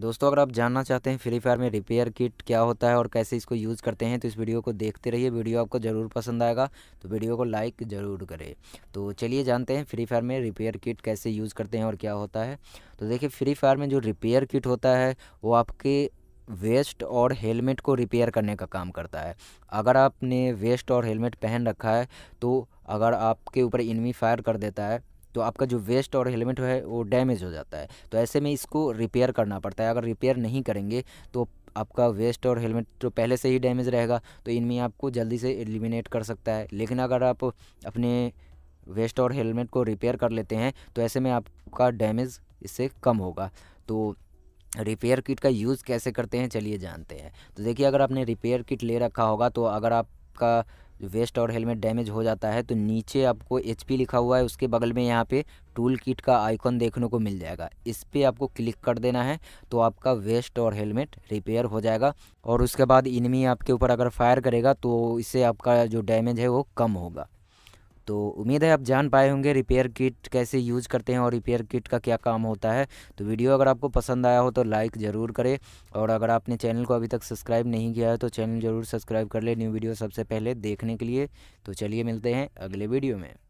दोस्तों अगर आप जानना चाहते हैं फ्री फायर में रिपेयर किट क्या होता है और कैसे इसको यूज़ करते हैं तो इस वीडियो को देखते रहिए वीडियो आपको ज़रूर पसंद आएगा तो वीडियो को लाइक ज़रूर करें तो चलिए जानते हैं फ्री फायर में रिपेयर किट कैसे यूज़ करते हैं और क्या होता है तो देखिए फ्री फायर में जो रिपेयर किट होता है वो आपके वेस्ट और हेलमेट को रिपेयर करने का काम करता है अगर आपने वेस्ट और हेलमेट पहन रखा है तो अगर आपके ऊपर इनमी फायर कर देता है तो आपका जो वेस्ट और हेलमेट है वो डैमेज हो जाता है तो ऐसे में इसको रिपेयर करना पड़ता है अगर रिपेयर नहीं करेंगे तो आपका वेस्ट और हेलमेट तो पहले से ही डैमेज रहेगा तो इनमें आपको जल्दी से एलिमिनेट कर सकता है लेकिन अगर आप अपने वेस्ट और हेलमेट को रिपेयर कर लेते हैं तो ऐसे में आपका डैमेज इससे कम होगा तो रिपेयर किट का यूज़ कैसे करते हैं चलिए जानते हैं तो देखिए अगर आपने रिपेयर किट ले रखा होगा तो अगर आपका जो वेस्ट और हेलमेट डैमेज हो जाता है तो नीचे आपको एच लिखा हुआ है उसके बगल में यहाँ पे टूल किट का आइकॉन देखने को मिल जाएगा इस पर आपको क्लिक कर देना है तो आपका वेस्ट और हेलमेट रिपेयर हो जाएगा और उसके बाद इनमी आपके ऊपर अगर फायर करेगा तो इससे आपका जो डैमेज है वो कम होगा तो उम्मीद है आप जान पाए होंगे रिपेयर किट कैसे यूज़ करते हैं और रिपेयर किट का क्या काम होता है तो वीडियो अगर आपको पसंद आया हो तो लाइक ज़रूर करें और अगर आपने चैनल को अभी तक सब्सक्राइब नहीं किया है तो चैनल ज़रूर सब्सक्राइब कर ले न्यू वीडियो सबसे पहले देखने के लिए तो चलिए मिलते हैं अगले वीडियो में